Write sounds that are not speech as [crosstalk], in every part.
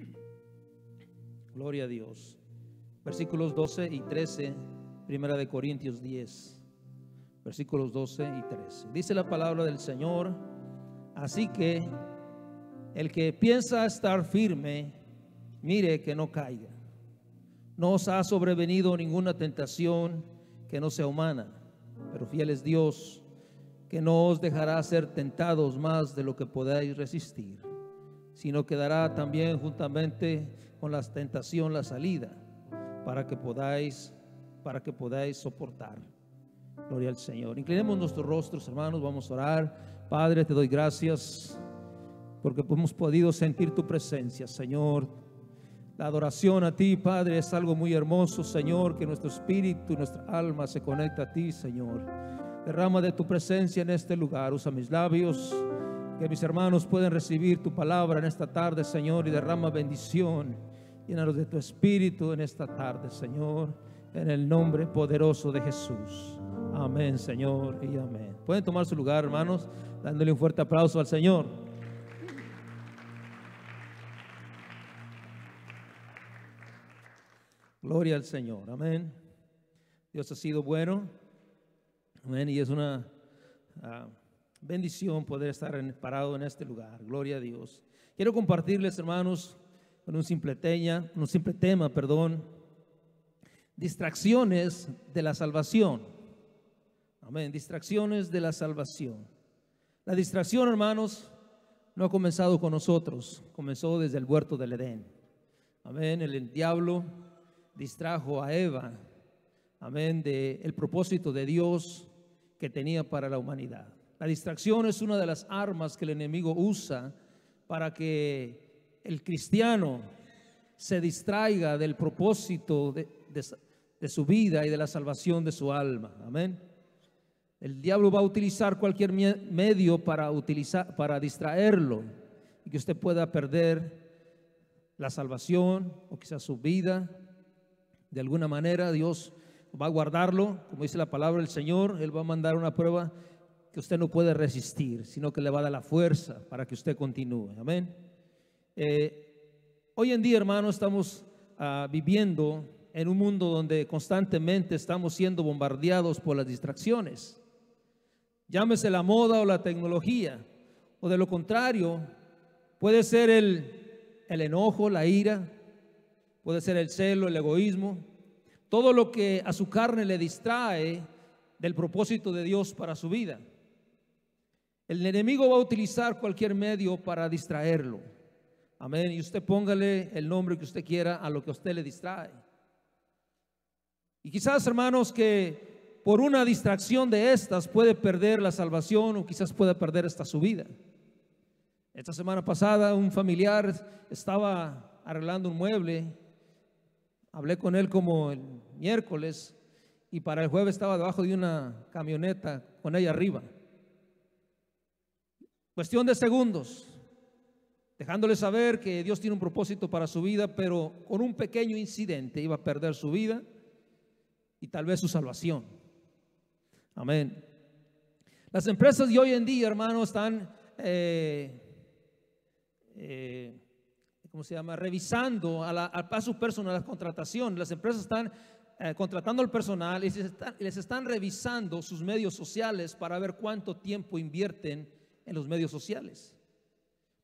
[laughs] Gloria a Dios. Versículos 12 y 13, Primera de Corintios 10. Versículos 12 y 13. Dice la palabra del Señor, así que el que piensa estar firme, mire que no caiga. No os ha sobrevenido ninguna tentación que no sea humana, pero fiel es Dios, que no os dejará ser tentados más de lo que podáis resistir sino que dará también juntamente con la tentación la salida para que podáis para que podáis soportar. Gloria al Señor. Inclinemos nuestros rostros, hermanos, vamos a orar. Padre, te doy gracias porque hemos podido sentir tu presencia, Señor. La adoración a ti, Padre, es algo muy hermoso, Señor, que nuestro espíritu, nuestra alma se conecta a ti, Señor. Derrama de tu presencia en este lugar, usa mis labios que mis hermanos pueden recibir tu palabra en esta tarde, Señor, y derrama bendición. los de tu espíritu en esta tarde, Señor, en el nombre poderoso de Jesús. Amén, Señor, y amén. Pueden tomar su lugar, hermanos, dándole un fuerte aplauso al Señor. Gloria al Señor, amén. Dios ha sido bueno, amén, y es una... Ah, bendición poder estar parado en este lugar. Gloria a Dios. Quiero compartirles, hermanos, con un simple, teña, un simple tema, perdón, distracciones de la salvación. Amén, distracciones de la salvación. La distracción, hermanos, no ha comenzado con nosotros, comenzó desde el huerto del Edén. Amén, el diablo distrajo a Eva, amén, de el propósito de Dios que tenía para la humanidad. La distracción es una de las armas que el enemigo usa para que el cristiano se distraiga del propósito de, su vida y de la salvación de su alma. Amén. El diablo va a utilizar cualquier medio para, utilizar, para distraerlo y que usted pueda perder la salvación o quizás su vida. De alguna manera Dios va a guardarlo, como dice la palabra del Señor, Él va a mandar una prueba que usted no puede resistir, sino que le va a dar la fuerza para que usted continúe. Amén. Eh, hoy en día, hermano, estamos ah, viviendo en un mundo donde constantemente estamos siendo bombardeados por las distracciones. Llámese la moda o la tecnología, o de lo contrario, puede ser el, el enojo, la ira, puede ser el celo, el egoísmo, todo lo que a su carne le distrae del propósito de Dios para su vida. El enemigo va a utilizar cualquier medio para distraerlo. Amén. Y usted póngale el nombre que usted quiera a lo que usted le distrae. Y quizás, hermanos, que por una distracción de estas puede perder la salvación o quizás pueda perder hasta su vida. Esta semana pasada un familiar estaba arreglando un mueble. Hablé con él como el miércoles y para el jueves estaba debajo de una camioneta con ella arriba. Cuestión de segundos, dejándole saber que Dios tiene un propósito para su vida, pero con un pequeño incidente iba a perder su vida y tal vez su salvación. Amén. Las empresas de hoy en día, hermano, están, eh, eh, ¿cómo se llama? Revisando a, la, a paso personal las contrataciones. Las empresas están eh, contratando al personal y les están revisando sus medios sociales para ver cuánto tiempo invierten en los medios sociales.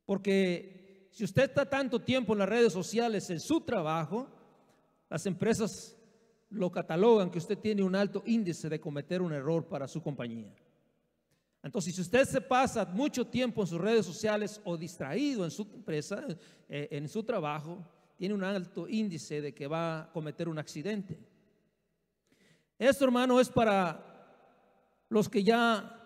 Porque si usted está tanto tiempo en las redes sociales, en su trabajo, las empresas lo catalogan que usted tiene un alto índice de cometer un error para su compañía. Entonces, si usted se pasa mucho tiempo en sus redes sociales o distraído en su empresa, eh, en su trabajo, tiene un alto índice de que va a cometer un accidente. Esto, hermano, es para los que ya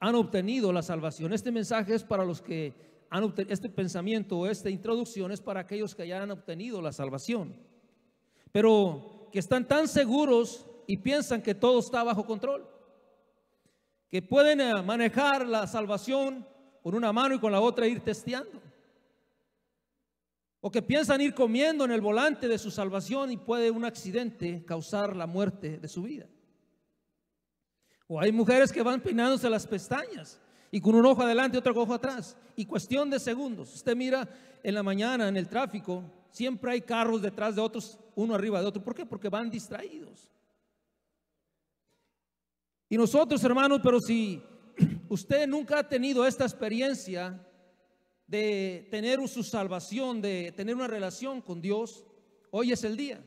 han obtenido la salvación. Este mensaje es para los que han obtenido, este pensamiento o esta introducción es para aquellos que ya han obtenido la salvación, pero que están tan seguros y piensan que todo está bajo control, que pueden eh, manejar la salvación con una mano y con la otra ir testeando. O que piensan ir comiendo en el volante de su salvación y puede un accidente causar la muerte de su vida. O hay mujeres que van peinándose las pestañas y con un ojo adelante y otro ojo atrás. Y cuestión de segundos. Usted mira en la mañana, en el tráfico, siempre hay carros detrás de otros, uno arriba de otro. ¿Por qué? Porque van distraídos. Y nosotros, hermanos, pero si [clears throat] usted nunca ha tenido esta experiencia de tener su salvación, de tener una relación con Dios, hoy es el día.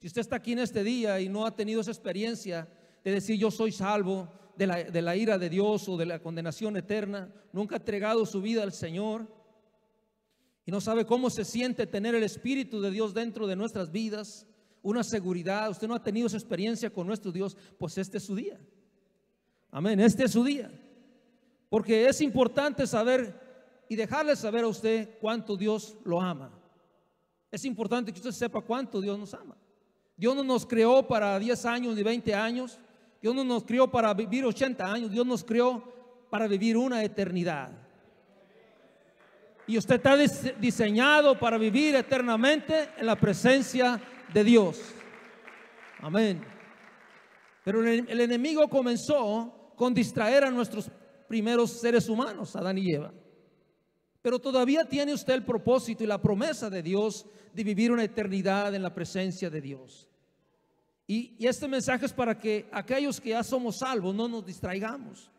Si usted está aquí en este día y no ha tenido esa experiencia, es decir, yo soy salvo de la, de la ira de Dios o de la condenación eterna. Nunca ha entregado su vida al Señor. Y no sabe cómo se siente tener el Espíritu de Dios dentro de nuestras vidas. Una seguridad. Usted no ha tenido esa experiencia con nuestro Dios. Pues este es su día. Amén. Este es su día. Porque es importante saber y dejarle saber a usted cuánto Dios lo ama. Es importante que usted sepa cuánto Dios nos ama. Dios no nos creó para 10 años ni 20 años. Dios no nos crió para vivir 80 años, Dios nos crió para vivir una eternidad. Y usted está diseñado para vivir eternamente en la presencia de Dios. Amén. Pero el enemigo comenzó con distraer a nuestros primeros seres humanos, Adán y Eva. Pero todavía tiene usted el propósito y la promesa de Dios de vivir una eternidad en la presencia de Dios. Y, este mensaje es para que aquellos que ya somos salvos no nos distraigamos.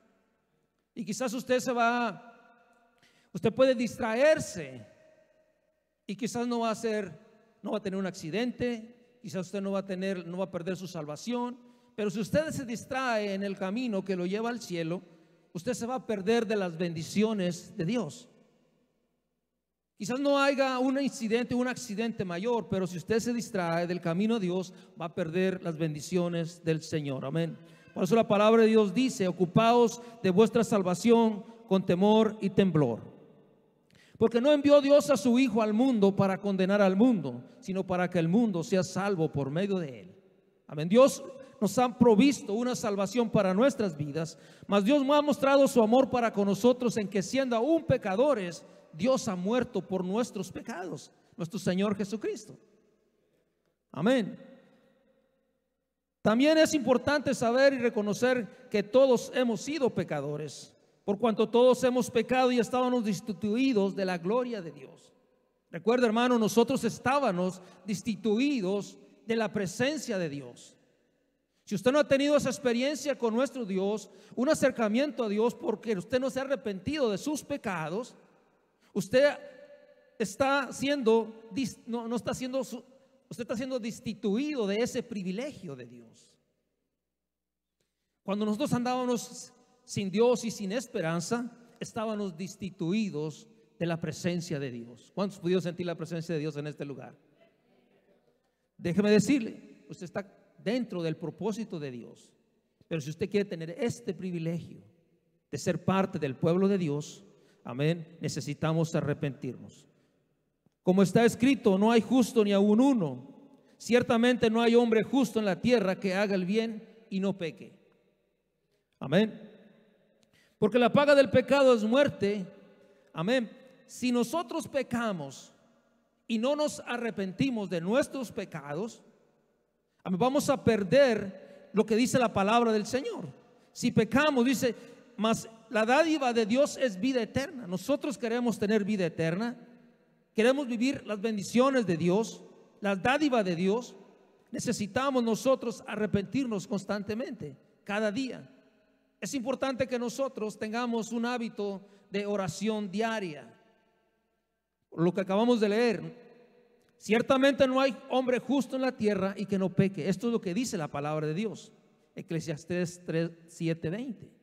Y quizás usted se va, usted puede distraerse y quizás no va a ser, no va a tener un accidente, quizás usted no va a tener, no va a perder su salvación. Pero si usted se distrae en el camino que lo lleva al cielo, usted se va a perder de las bendiciones de Dios. Quizás no haya un incidente, un accidente mayor, pero si usted se distrae del camino de Dios, va a perder las bendiciones del Señor. Amén. Por eso la palabra de Dios dice, ocupaos de vuestra salvación con temor y temblor. Porque no envió Dios a su Hijo al mundo para condenar al mundo, sino para que el mundo sea salvo por medio de él. Amén. Dios nos ha provisto una salvación para nuestras vidas, mas Dios no ha mostrado su amor para con nosotros en que siendo aún pecadores, Dios ha muerto por nuestros pecados, nuestro Señor Jesucristo. Amén. También es importante saber y reconocer que todos hemos sido pecadores, por cuanto todos hemos pecado y estábamos destituidos de la gloria de Dios. Recuerda, hermano, nosotros estábamos destituidos de la presencia de Dios. Si usted no ha tenido esa experiencia con nuestro Dios, un acercamiento a Dios porque usted no se ha arrepentido de sus pecados, Usted está siendo, no, está siendo, usted está siendo destituido de ese privilegio de Dios. Cuando nosotros andábamos sin Dios y sin esperanza, estábamos destituidos de la presencia de Dios. ¿Cuántos pudieron sentir la presencia de Dios en este lugar? Déjeme decirle, usted está dentro del propósito de Dios. Pero si usted quiere tener este privilegio de ser parte del pueblo de Dios, Amén. Necesitamos arrepentirnos. Como está escrito, no hay justo ni aún uno. Ciertamente no hay hombre justo en la tierra que haga el bien y no peque. Amén. Porque la paga del pecado es muerte. Amén. Si nosotros pecamos y no nos arrepentimos de nuestros pecados, vamos a perder lo que dice la palabra del Señor. Si pecamos, dice, mas la dádiva de Dios es vida eterna. Nosotros queremos tener vida eterna, queremos vivir las bendiciones de Dios, la dádiva de Dios. Necesitamos nosotros arrepentirnos constantemente, cada día. Es importante que nosotros tengamos un hábito de oración diaria. Lo que acabamos de leer, ciertamente no hay hombre justo en la tierra y que no peque. Esto es lo que dice la palabra de Dios. Eclesiastés 3, 20.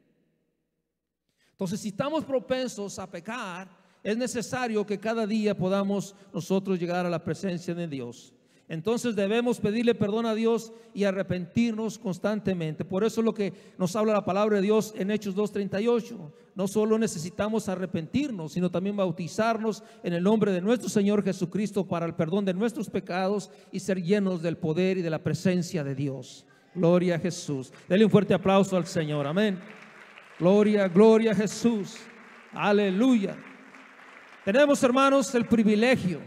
Entonces, si estamos propensos a pecar, es necesario que cada día podamos nosotros llegar a la presencia de Dios. Entonces debemos pedirle perdón a Dios y arrepentirnos constantemente. Por eso es lo que nos habla la palabra de Dios en Hechos 2.38. No solo necesitamos arrepentirnos, sino también bautizarnos en el nombre de nuestro Señor Jesucristo para el perdón de nuestros pecados y ser llenos del poder y de la presencia de Dios. Gloria a Jesús. Dele un fuerte aplauso al Señor. Amén. Gloria, gloria Jesús. Aleluya. Tenemos, hermanos, el privilegio.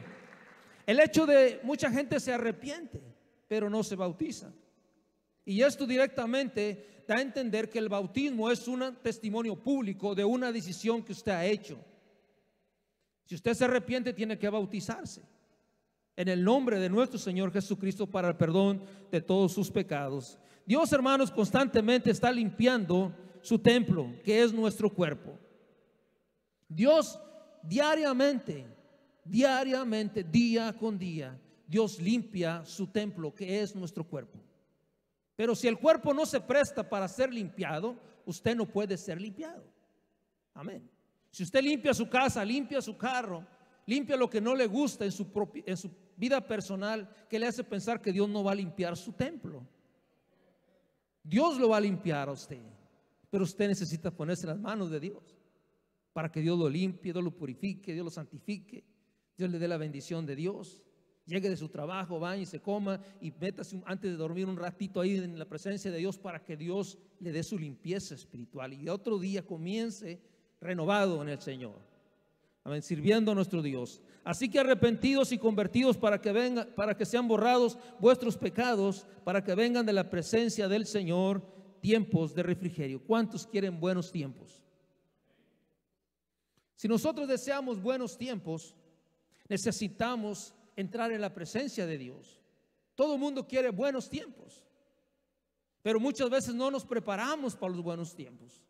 El hecho de mucha gente se arrepiente, pero no se bautiza. Y esto directamente da a entender que el bautismo es un testimonio público de una decisión que usted ha hecho. Si usted se arrepiente, tiene que bautizarse en el nombre de nuestro Señor Jesucristo para el perdón de todos sus pecados. Dios, hermanos, constantemente está limpiando su templo, que es nuestro cuerpo. Dios diariamente, diariamente, día con día, Dios limpia su templo, que es nuestro cuerpo. Pero si el cuerpo no se presta para ser limpiado, usted no puede ser limpiado. Amén. Si usted limpia su casa, limpia su carro, limpia lo que no le gusta en su, vida personal, que le hace pensar que Dios no va a limpiar su templo. Dios lo va a limpiar a usted. Pero usted necesita ponerse las manos de Dios para que Dios lo limpie, Dios lo purifique, Dios lo santifique, Dios le dé la bendición de Dios. Llegue de su trabajo, vaya y se coma y métase antes de dormir un ratito ahí en la presencia de Dios para que Dios le dé su limpieza espiritual y otro día comience renovado en el Señor. Amén, sirviendo a nuestro Dios. Así que arrepentidos y convertidos para que venga, para que sean borrados vuestros pecados, para que vengan de la presencia del Señor tiempos de refrigerio. ¿Cuántos quieren buenos tiempos? Si nosotros deseamos buenos tiempos, necesitamos entrar en la presencia de Dios. Todo el mundo quiere buenos tiempos, pero muchas veces no nos preparamos para los buenos tiempos.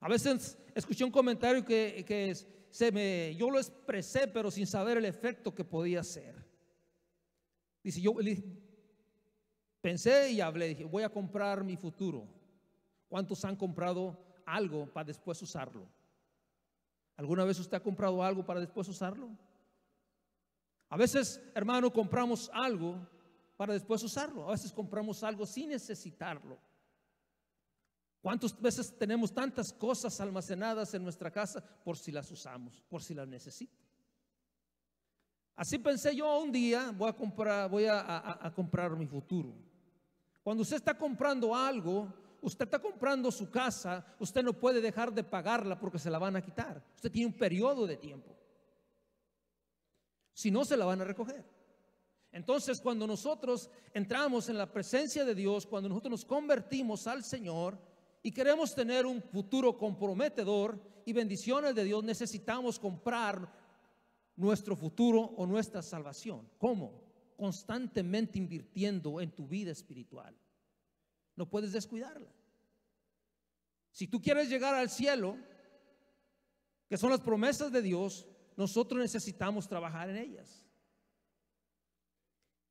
A veces escuché un comentario que, se me, yo lo expresé, pero sin saber el efecto que podía ser, Dice, yo, Pensé y hablé, dije, voy a comprar mi futuro. ¿Cuántos han comprado algo para después usarlo? ¿Alguna vez usted ha comprado algo para después usarlo? A veces, hermano, compramos algo para después usarlo. A veces compramos algo sin necesitarlo. ¿Cuántas veces tenemos tantas cosas almacenadas en nuestra casa por si las usamos, por si las necesito? Así pensé yo un día, voy a comprar, voy comprar mi futuro. Cuando usted está comprando algo, usted está comprando su casa, usted no puede dejar de pagarla porque se la van a quitar. Usted tiene un periodo de tiempo. Si no, se la van a recoger. Entonces, cuando nosotros entramos en la presencia de Dios, cuando nosotros nos convertimos al Señor y queremos tener un futuro comprometedor y bendiciones de Dios, necesitamos comprar nuestro futuro o nuestra salvación. ¿Cómo? constantemente invirtiendo en tu vida espiritual. No puedes descuidarla. Si tú quieres llegar al cielo, que son las promesas de Dios, nosotros necesitamos trabajar en ellas.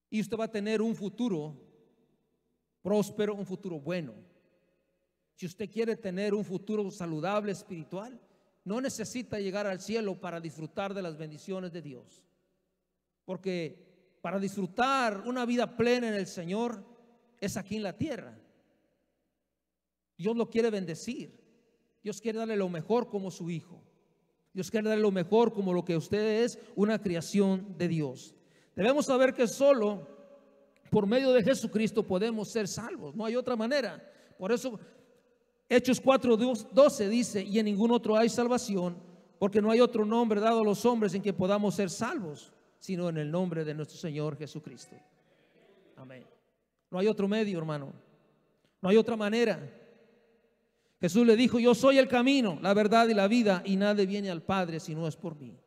Y usted va a tener un futuro próspero, un futuro bueno. Si usted quiere tener un futuro saludable espiritual, no necesita llegar al cielo para disfrutar de las bendiciones de Dios. Porque para disfrutar una vida plena en el Señor es aquí en la tierra. Dios lo quiere bendecir. Dios quiere darle lo mejor como su hijo. Dios quiere darle lo mejor como lo que usted es, una creación de Dios. Debemos saber que solo por medio de Jesucristo podemos ser salvos. No hay otra manera. Por eso Hechos 4.12 dice, y en ningún otro hay salvación, porque no hay otro nombre dado a los hombres en que podamos ser salvos sino en el nombre de nuestro Señor Jesucristo. Amén. No hay otro medio, hermano. No hay otra manera. Jesús le dijo, yo soy el camino, la verdad y la vida, y nadie viene al Padre si no es por mí.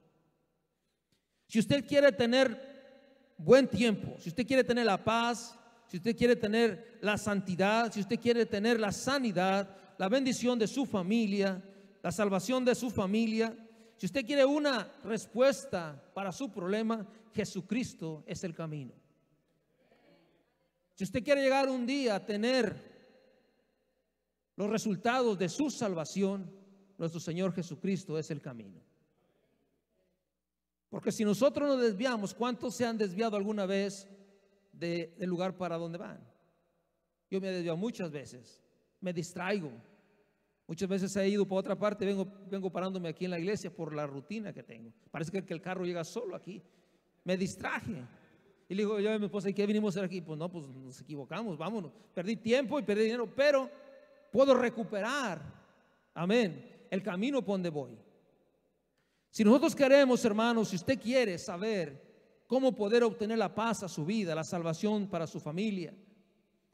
Si usted quiere tener buen tiempo, si usted quiere tener la paz, si usted quiere tener la santidad, si usted quiere tener la sanidad, la bendición de su familia, la salvación de su familia, si usted quiere una respuesta para su problema, Jesucristo es el camino. Si usted quiere llegar un día a tener los resultados de su salvación, nuestro Señor Jesucristo es el camino. Porque si nosotros nos desviamos, ¿cuántos se han desviado alguna vez del lugar para donde van? Yo me he desviado muchas veces, me distraigo, Muchas veces he ido por otra parte, vengo, vengo parándome aquí en la iglesia por la rutina que tengo. Parece que, el carro llega solo aquí. Me distraje. Y le digo yo me mi esposa, ¿y qué vinimos a hacer aquí? Pues no, pues nos equivocamos, vámonos. Perdí tiempo y perdí dinero, pero puedo recuperar, amén, el camino por donde voy. Si nosotros queremos, hermanos, si usted quiere saber cómo poder obtener la paz a su vida, la salvación para su familia,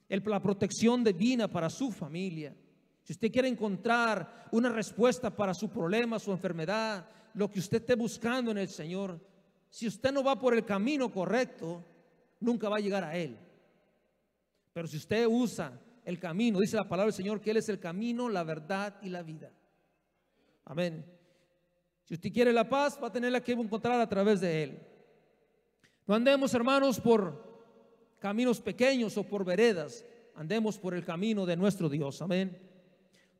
el, la protección divina para su familia, si usted quiere encontrar una respuesta para su problema, su enfermedad, lo que usted esté buscando en el Señor, si usted no va por el camino correcto, nunca va a llegar a Él. Pero si usted usa el camino, dice la palabra del Señor que Él es el camino, la verdad y la vida. Amén. Si usted quiere la paz, va a tenerla que encontrar a través de Él. No andemos, hermanos, por caminos pequeños o por veredas, andemos por el camino de nuestro Dios. Amén.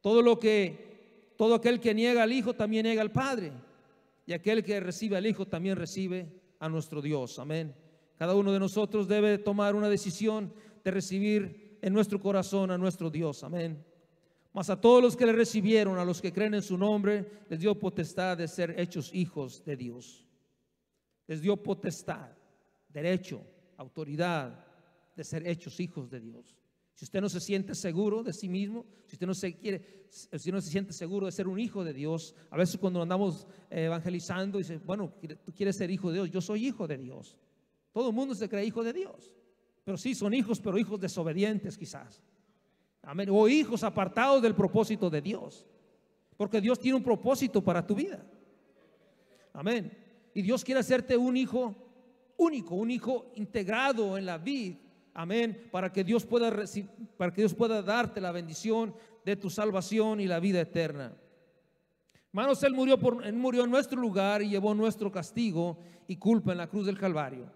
Todo lo que, todo aquel que niega al Hijo también niega al Padre. Y aquel que recibe al Hijo también recibe a nuestro Dios. Amén. Cada uno de nosotros debe tomar una decisión de recibir en nuestro corazón a nuestro Dios. Amén. Mas a todos los que le recibieron, a los que creen en su nombre, les dio potestad de ser hechos hijos de Dios. Les dio potestad, derecho, autoridad de ser hechos hijos de Dios. Si usted no se siente seguro de sí mismo, si usted no se quiere, si no se siente seguro de ser un hijo de Dios, a veces cuando andamos eh, evangelizando, dice, bueno, tú quieres ser hijo de Dios, yo soy hijo de Dios. Todo el mundo se cree hijo de Dios, pero sí son hijos, pero hijos desobedientes quizás. Amén. O hijos apartados del propósito de Dios, porque Dios tiene un propósito para tu vida. Amén. Y Dios quiere hacerte un hijo único, un hijo integrado en la vida Amén. Para que Dios pueda para que Dios pueda darte la bendición de tu salvación y la vida eterna. Hermanos, él murió por murió en nuestro lugar y llevó nuestro castigo y culpa en la cruz del Calvario.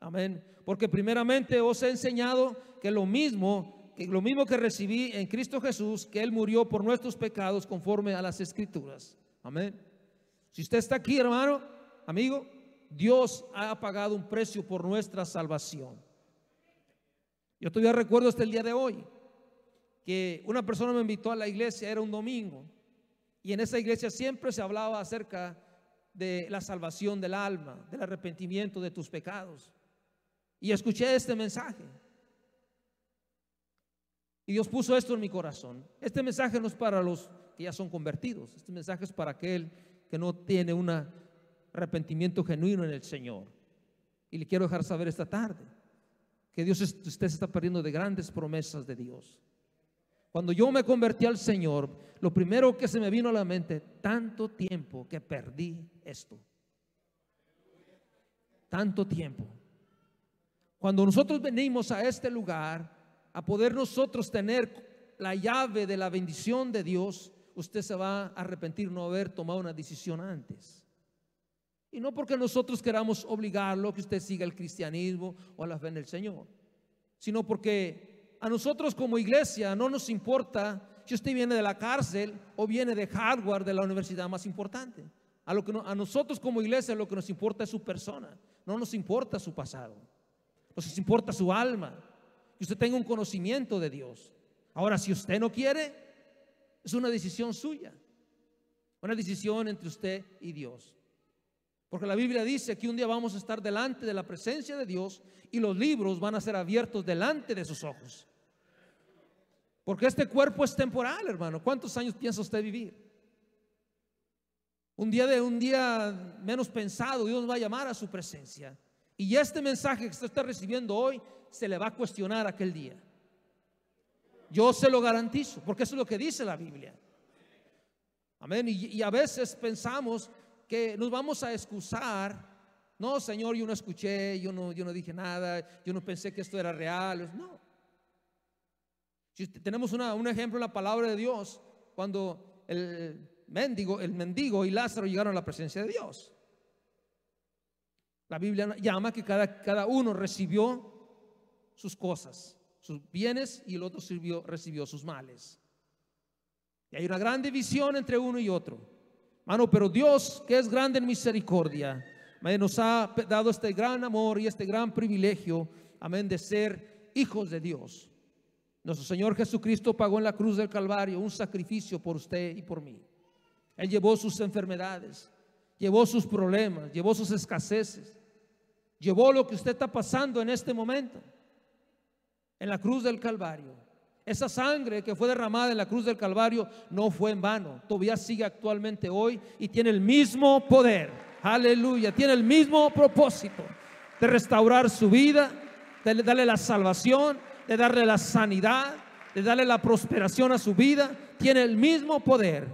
Amén. Porque primeramente os he enseñado que lo mismo que lo mismo que recibí en Cristo Jesús, que él murió por nuestros pecados conforme a las Escrituras. Amén. Si usted está aquí, hermano, amigo, Dios ha pagado un precio por nuestra salvación. Yo todavía recuerdo hasta el día de hoy que una persona me invitó a la iglesia, era un domingo, y en esa iglesia siempre se hablaba acerca de la salvación del alma, del arrepentimiento de tus pecados. Y escuché este mensaje. Y Dios puso esto en mi corazón. Este mensaje no es para los que ya son convertidos, este mensaje es para aquel que no tiene un arrepentimiento genuino en el Señor. Y le quiero dejar saber esta tarde que Dios, usted se está perdiendo de grandes promesas de Dios. Cuando yo me convertí al Señor, lo primero que se me vino a la mente, tanto tiempo que perdí esto. Tanto tiempo. Cuando nosotros venimos a este lugar a poder nosotros tener la llave de la bendición de Dios, usted se va a arrepentir no haber tomado una decisión antes. Y no porque nosotros queramos obligarlo a que usted siga el cristianismo o a la fe en el Señor, sino porque a nosotros como iglesia no nos importa si usted viene de la cárcel o viene de hardware de la universidad más importante. A, lo que a nosotros como iglesia lo que nos importa es su persona, no nos importa su pasado, nos importa su alma, que usted tenga un conocimiento de Dios. Ahora, si usted no quiere, es una decisión suya, una decisión entre usted y Dios. Porque la Biblia dice que un día vamos a estar delante de la presencia de Dios y los libros van a ser abiertos delante de sus ojos. Porque este cuerpo es temporal, hermano. ¿Cuántos años piensa usted vivir? Un día de un día menos pensado, Dios va a llamar a su presencia. Y este mensaje que usted está recibiendo hoy se le va a cuestionar aquel día. Yo se lo garantizo, porque eso es lo que dice la Biblia. Amén. y a veces pensamos que nos vamos a excusar. No, Señor, yo no escuché, yo no, yo no dije nada, yo no pensé que esto era real. No. Si tenemos un ejemplo en la palabra de Dios, cuando el mendigo, el mendigo y Lázaro llegaron a la presencia de Dios. La Biblia llama que cada, cada uno recibió sus cosas, sus bienes, y el otro sirvió, recibió sus males. Y hay una gran división entre uno y otro. Mano, pero Dios, que es grande en misericordia, nos ha dado este gran amor y este gran privilegio, amén, de ser hijos de Dios. Nuestro Señor Jesucristo pagó en la cruz del Calvario un sacrificio por usted y por mí. Él llevó sus enfermedades, llevó sus problemas, llevó sus escaseces, llevó lo que usted está pasando en este momento en la cruz del Calvario. Esa sangre que fue derramada en la cruz del Calvario no fue en vano. Todavía sigue actualmente hoy y tiene el mismo poder. Aleluya. Tiene el mismo propósito de restaurar su vida, de darle la salvación, de darle la sanidad, de darle la prosperación a su vida. Tiene el mismo poder.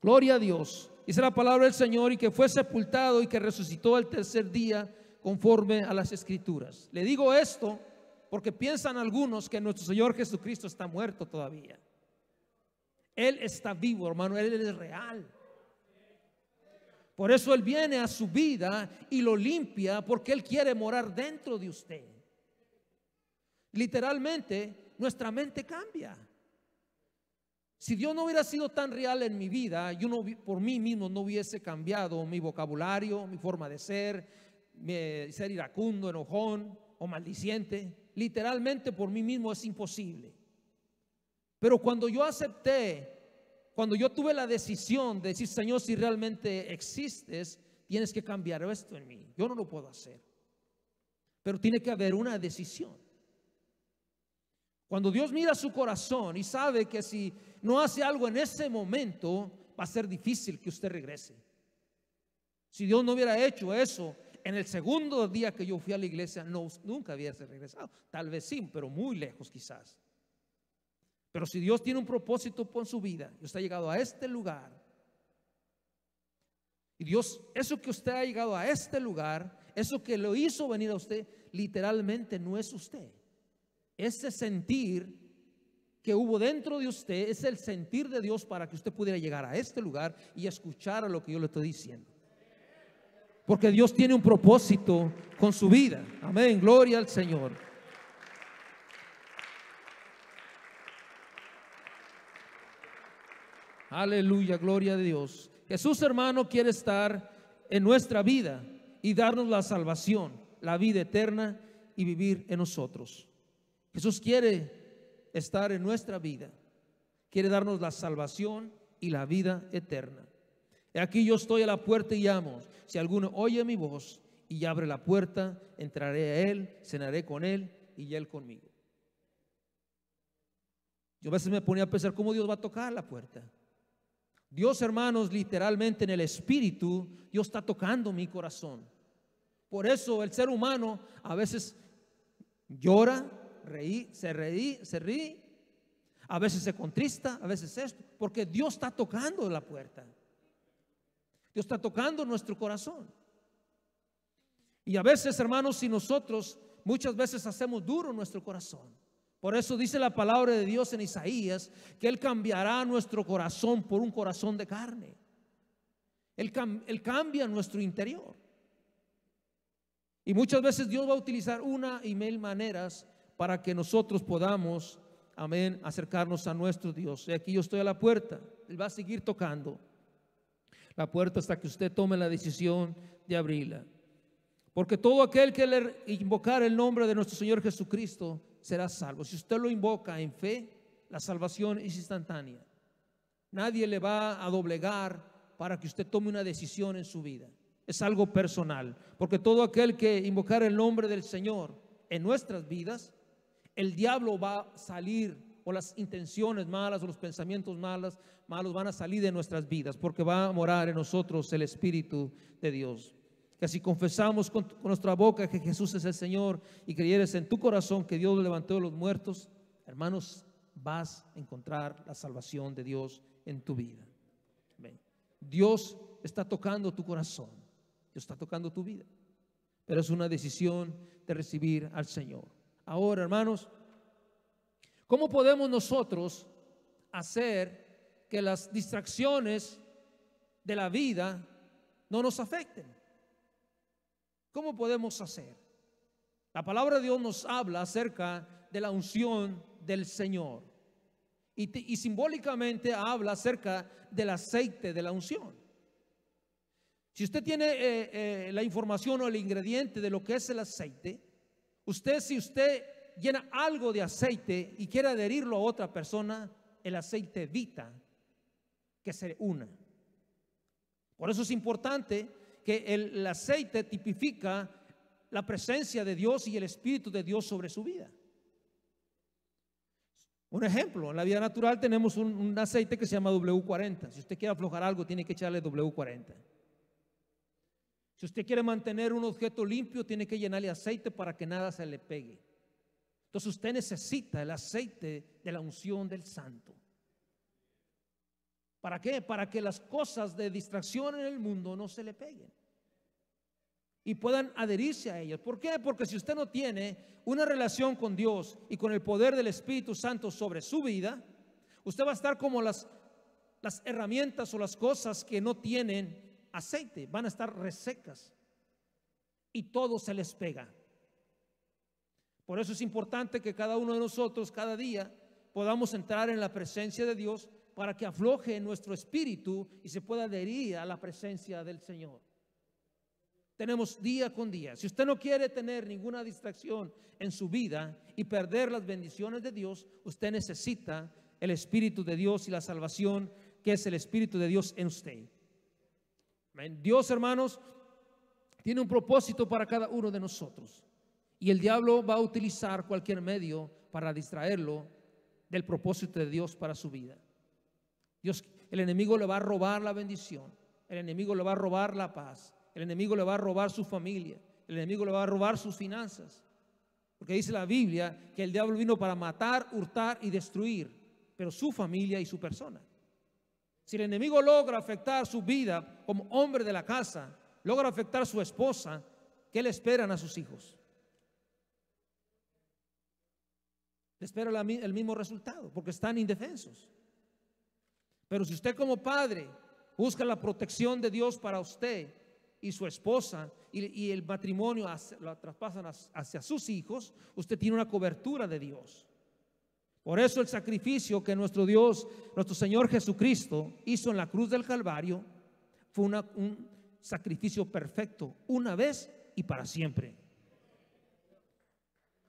Gloria a Dios. Dice la palabra del Señor y que fue sepultado y que resucitó el tercer día conforme a las escrituras. Le digo esto porque piensan algunos que nuestro Señor Jesucristo está muerto todavía. Él está vivo, hermano, Él es real. Por eso Él viene a su vida y lo limpia porque Él quiere morar dentro de usted. Literalmente, nuestra mente cambia. Si Dios no hubiera sido tan real en mi vida, yo no, por mí mismo no hubiese cambiado mi vocabulario, mi forma de ser, ser iracundo, enojón o maldiciente literalmente por mí mismo es imposible. Pero cuando yo acepté, cuando yo tuve la decisión de decir, Señor, si realmente existes, tienes que cambiar esto en mí. Yo no lo puedo hacer. Pero tiene que haber una decisión. Cuando Dios mira su corazón y sabe que si no hace algo en ese momento, va a ser difícil que usted regrese. Si Dios no hubiera hecho eso, en el segundo día que yo fui a la iglesia, no, nunca había regresado. Tal vez sí, pero muy lejos quizás. Pero si Dios tiene un propósito con su vida y usted ha llegado a este lugar, y Dios, eso que usted ha llegado a este lugar, eso que lo hizo venir a usted, literalmente no es usted. Ese sentir que hubo dentro de usted es el sentir de Dios para que usted pudiera llegar a este lugar y escuchar a lo que yo le estoy diciendo porque Dios tiene un propósito con su vida. Amén, gloria al Señor. Aleluya, gloria a Dios. Jesús hermano quiere estar en nuestra vida y darnos la salvación, la vida eterna y vivir en nosotros. Jesús quiere estar en nuestra vida, quiere darnos la salvación y la vida eterna aquí yo estoy a la puerta y llamo. Si alguno oye mi voz y abre la puerta, entraré a él, cenaré con él y él conmigo. Yo a veces me ponía a pensar cómo Dios va a tocar la puerta. Dios, hermanos, literalmente en el espíritu, Dios está tocando mi corazón. Por eso el ser humano a veces llora, reí, se reí, se ríe, a veces se contrista, a veces esto, porque Dios está tocando la puerta. Dios está tocando nuestro corazón. Y a veces, hermanos, si nosotros muchas veces hacemos duro nuestro corazón. Por eso dice la palabra de Dios en Isaías que Él cambiará nuestro corazón por un corazón de carne. Él, cambia nuestro interior. Y muchas veces Dios va a utilizar una y mil maneras para que nosotros podamos, amén, acercarnos a nuestro Dios. Y aquí yo estoy a la puerta. Él va a seguir tocando la puerta hasta que usted tome la decisión de abrirla. Porque todo aquel que le invocar el nombre de nuestro Señor Jesucristo será salvo. Si usted lo invoca en fe, la salvación es instantánea. Nadie le va a doblegar para que usted tome una decisión en su vida. Es algo personal, porque todo aquel que invocar el nombre del Señor en nuestras vidas, el diablo va a salir o las intenciones malas o los pensamientos malos, malos van a salir de nuestras vidas porque va a morar en nosotros el Espíritu de Dios. Que si confesamos con, nuestra boca que Jesús es el Señor y creyeres en tu corazón que Dios levantó a los muertos, hermanos, vas a encontrar la salvación de Dios en tu vida. Dios está tocando tu corazón, Dios está tocando tu vida, pero es una decisión de recibir al Señor. Ahora, hermanos, ¿Cómo podemos nosotros hacer que las distracciones de la vida no nos afecten? ¿Cómo podemos hacer? La palabra de Dios nos habla acerca de la unción del Señor y, simbólicamente habla acerca del aceite de la unción. Si usted tiene eh, eh, la información o el ingrediente de lo que es el aceite, usted si usted llena algo de aceite y quiere adherirlo a otra persona, el aceite evita que se una. Por eso es importante que el, aceite tipifica la presencia de Dios y el Espíritu de Dios sobre su vida. Un ejemplo, en la vida natural tenemos un, un, aceite que se llama W40. Si usted quiere aflojar algo, tiene que echarle W40. Si usted quiere mantener un objeto limpio, tiene que llenarle aceite para que nada se le pegue. Entonces usted necesita el aceite de la unción del santo. ¿Para qué? Para que las cosas de distracción en el mundo no se le peguen y puedan adherirse a ellas. ¿Por qué? Porque si usted no tiene una relación con Dios y con el poder del Espíritu Santo sobre su vida, usted va a estar como las, las herramientas o las cosas que no tienen aceite, van a estar resecas y todo se les pega. Por eso es importante que cada uno de nosotros cada día podamos entrar en la presencia de Dios para que afloje nuestro espíritu y se pueda adherir a la presencia del Señor. Tenemos día con día. Si usted no quiere tener ninguna distracción en su vida y perder las bendiciones de Dios, usted necesita el Espíritu de Dios y la salvación que es el Espíritu de Dios en usted. Dios, hermanos, tiene un propósito para cada uno de nosotros. Y el diablo va a utilizar cualquier medio para distraerlo del propósito de Dios para su vida. Dios, el enemigo le va a robar la bendición, el enemigo le va a robar la paz, el enemigo le va a robar su familia, el enemigo le va a robar sus finanzas. Porque dice la Biblia que el diablo vino para matar, hurtar y destruir, pero su familia y su persona. Si el enemigo logra afectar su vida como hombre de la casa, logra afectar a su esposa, ¿qué le esperan a sus hijos? le espera el mismo resultado, porque están indefensos. Pero si usted como padre busca la protección de Dios para usted y su esposa y, el matrimonio lo traspasan hacia sus hijos, usted tiene una cobertura de Dios. Por eso el sacrificio que nuestro Dios, nuestro Señor Jesucristo hizo en la cruz del Calvario fue un sacrificio perfecto, una vez y para siempre.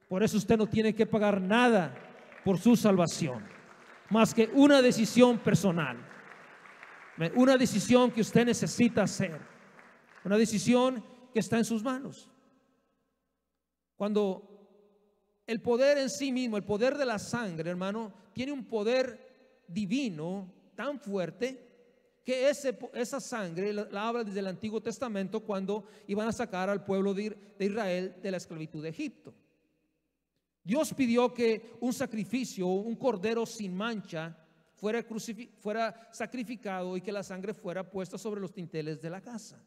Por eso usted no tiene que pagar nada por su salvación, más que una decisión personal, una decisión que usted necesita hacer, una decisión que está en sus manos. Cuando el poder en sí mismo, el poder de la sangre, hermano, tiene un poder divino tan fuerte que esa sangre la, habla desde el Antiguo Testamento cuando iban a sacar al pueblo de Israel de la esclavitud de Egipto. Dios pidió que un sacrificio, un cordero sin mancha, fuera, fuera sacrificado y que la sangre fuera puesta sobre los tinteles de la casa.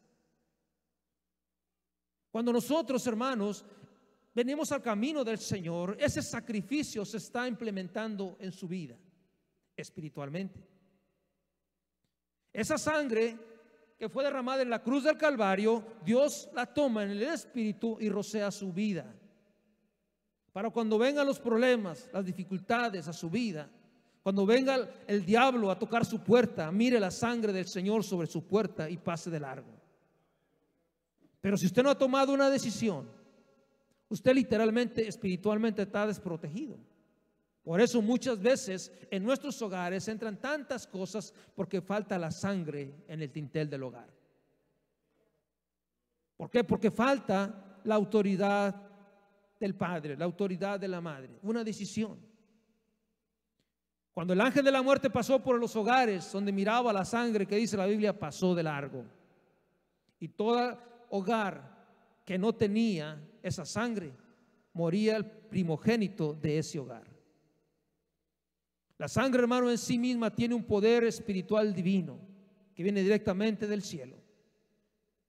Cuando nosotros, hermanos, venimos al camino del Señor, ese sacrificio se está implementando en su vida, espiritualmente. Esa sangre que fue derramada en la cruz del Calvario, Dios la toma en el Espíritu y rocea su vida. Para cuando vengan los problemas, las dificultades a su vida, cuando venga el diablo a tocar su puerta, mire la sangre del Señor sobre su puerta y pase de largo. Pero si usted no ha tomado una decisión, usted literalmente, espiritualmente está desprotegido. Por eso muchas veces en nuestros hogares entran tantas cosas porque falta la sangre en el tintel del hogar. ¿Por qué? Porque falta la autoridad del padre, la autoridad de la madre, una decisión. Cuando el ángel de la muerte pasó por los hogares donde miraba la sangre que dice la Biblia, pasó de largo. Y todo hogar que no tenía esa sangre, moría el primogénito de ese hogar. La sangre, hermano, en sí misma tiene un poder espiritual divino que viene directamente del cielo.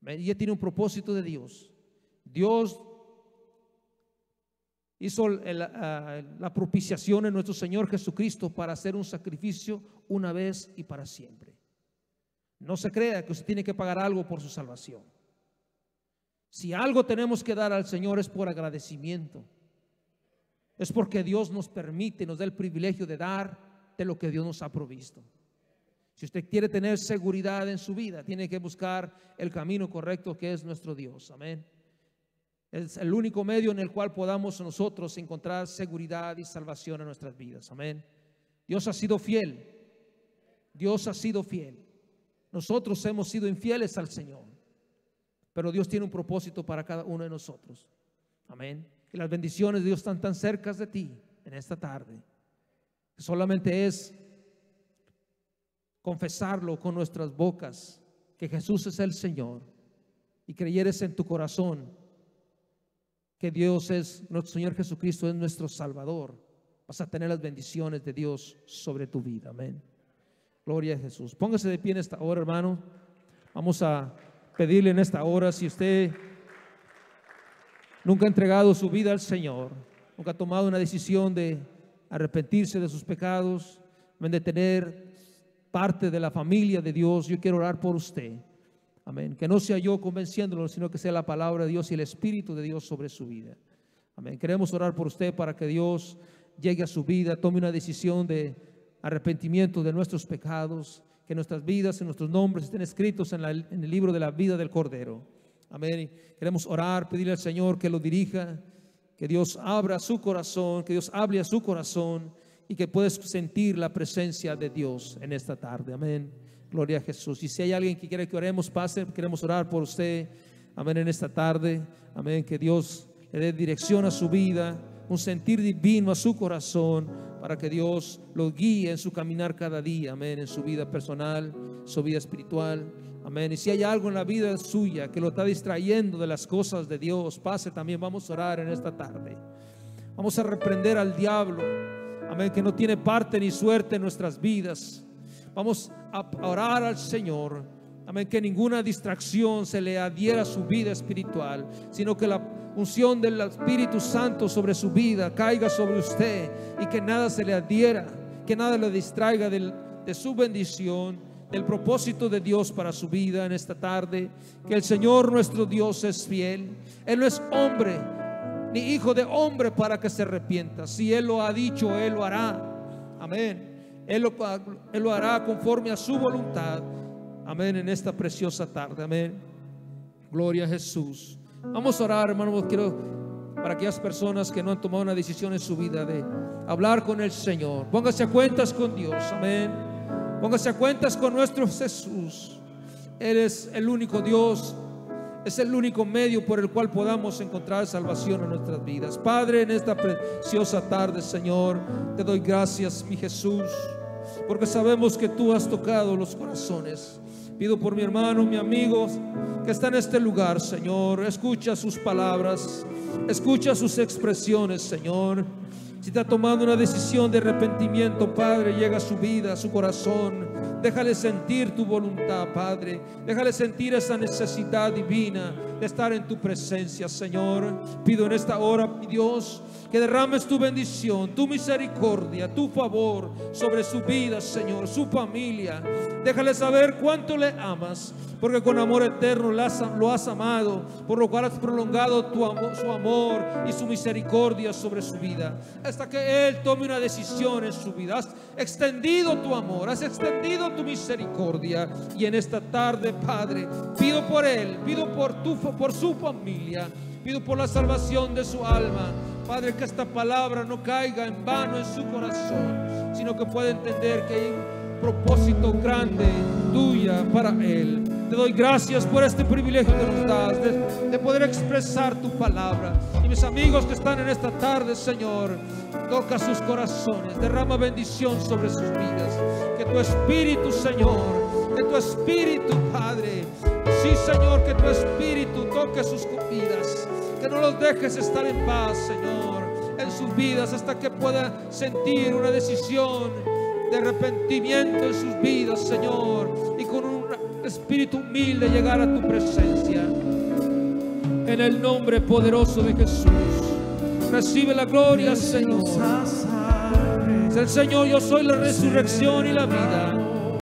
Ella tiene un propósito de Dios. Dios hizo ah, la propiciación en nuestro Señor Jesucristo para hacer un sacrificio una vez y para siempre. No se crea que usted tiene que pagar algo por su salvación. Si algo tenemos que dar al Señor es por agradecimiento. Es porque Dios nos permite, nos da el privilegio de dar de lo que Dios nos ha provisto. Si usted quiere tener seguridad en su vida, tiene que buscar el camino correcto que es nuestro Dios. Amén. Es el único medio en el cual podamos nosotros encontrar seguridad y salvación en nuestras vidas. Amén. Dios ha sido fiel. Dios ha sido fiel. Nosotros hemos sido infieles al Señor. Pero Dios tiene un propósito para cada uno de nosotros. Amén. Que las bendiciones de Dios están tan cerca de ti en esta tarde. solamente es confesarlo con nuestras bocas, que Jesús es el Señor, y creyeres en tu corazón que Dios es, nuestro Señor Jesucristo es nuestro Salvador, vas a tener las bendiciones de Dios sobre tu vida. Amén. Gloria a Jesús. Póngase de pie en esta hora, hermano. Vamos a pedirle en esta hora, si usted nunca ha entregado su vida al Señor, nunca ha tomado una decisión de arrepentirse de sus pecados, de tener parte de la familia de Dios, yo quiero orar por usted. Amén. Que no sea yo convenciéndolo, sino que sea la palabra de Dios y el Espíritu de Dios sobre su vida. Amén. Queremos orar por usted para que Dios llegue a su vida, tome una decisión de arrepentimiento de nuestros pecados, que nuestras vidas y nuestros nombres estén escritos en, el libro de la vida del Cordero. Amén. Queremos orar, pedirle al Señor que lo dirija, que Dios abra su corazón, que Dios hable a su corazón y que puedas sentir la presencia de Dios en esta tarde. Amén. Gloria a Jesús. Y si hay alguien que quiere que oremos, pase, queremos orar por usted. Amén en esta tarde. Amén, que Dios le dé dirección a su vida, un sentir divino a su corazón, para que Dios lo guíe en su caminar cada día. Amén, en su vida personal, su vida espiritual. Amén. Y si hay algo en la vida suya que lo está distrayendo de las cosas de Dios, pase también. Vamos a orar en esta tarde. Vamos a reprender al diablo. Amén. Que no tiene parte ni suerte en nuestras vidas. Vamos a orar al Señor. Amén, que ninguna distracción se le adhiera a su vida espiritual, sino que la unción del Espíritu Santo sobre su vida caiga sobre usted y que nada se le adhiera, que nada le distraiga de su bendición, del propósito de Dios para su vida en esta tarde. Que el Señor nuestro Dios es fiel. Él no es hombre ni hijo de hombre para que se arrepienta. Si Él lo ha dicho, Él lo hará. Amén. Él lo, hará conforme a su voluntad. Amén, en esta preciosa tarde. Amén. Gloria a Jesús. Vamos a orar, hermano. Quiero para aquellas personas que no han tomado una decisión en su vida de hablar con el Señor. Póngase a cuentas con Dios, amén. Póngase a cuentas con nuestro Jesús. Él es el único Dios es el único medio por el cual podamos encontrar salvación en nuestras vidas. Padre, en esta preciosa tarde, Señor, te doy gracias, mi Jesús, porque sabemos que tú has tocado los corazones. Pido por mi hermano, mi amigo, que está en este lugar, Señor. Escucha sus palabras, escucha sus expresiones, Señor. Si está tomando una decisión de arrepentimiento, Padre, llega a su vida, a su corazón. Déjale sentir tu voluntad, Padre. Déjale sentir esa necesidad divina de estar en tu presencia, Señor. Pido en esta hora, Dios, que derrames tu bendición, tu misericordia, tu favor sobre su vida, Señor, su familia. Déjale saber cuánto le amas, porque con amor eterno lo has amado, por lo cual has prolongado tu amor, su amor y su misericordia sobre su vida. Hasta que Él tome una decisión en su vida. Has extendido tu amor, has extendido pido tu misericordia y en esta tarde, Padre, pido por él, pido por tu por su familia, pido por la salvación de su alma. Padre, que esta palabra no caiga en vano en su corazón, sino que pueda entender que hay un propósito grande tuyo para él. Te doy gracias por este privilegio que nos das de, poder expresar tu palabra. Y mis amigos que están en esta tarde, Señor, toca sus corazones, derrama bendición sobre sus vidas. Que tu espíritu, Señor, que tu espíritu, Padre, sí, Señor, que tu espíritu toque sus vidas. Que no los dejes estar en paz, Señor, en sus vidas hasta que puedan sentir una decisión de arrepentimiento en sus vidas, Señor, y con un espíritu humilde, llegar a tu presencia. En el nombre poderoso de Jesús, recibe la gloria, Señor. el Señor, yo soy la resurrección y la vida.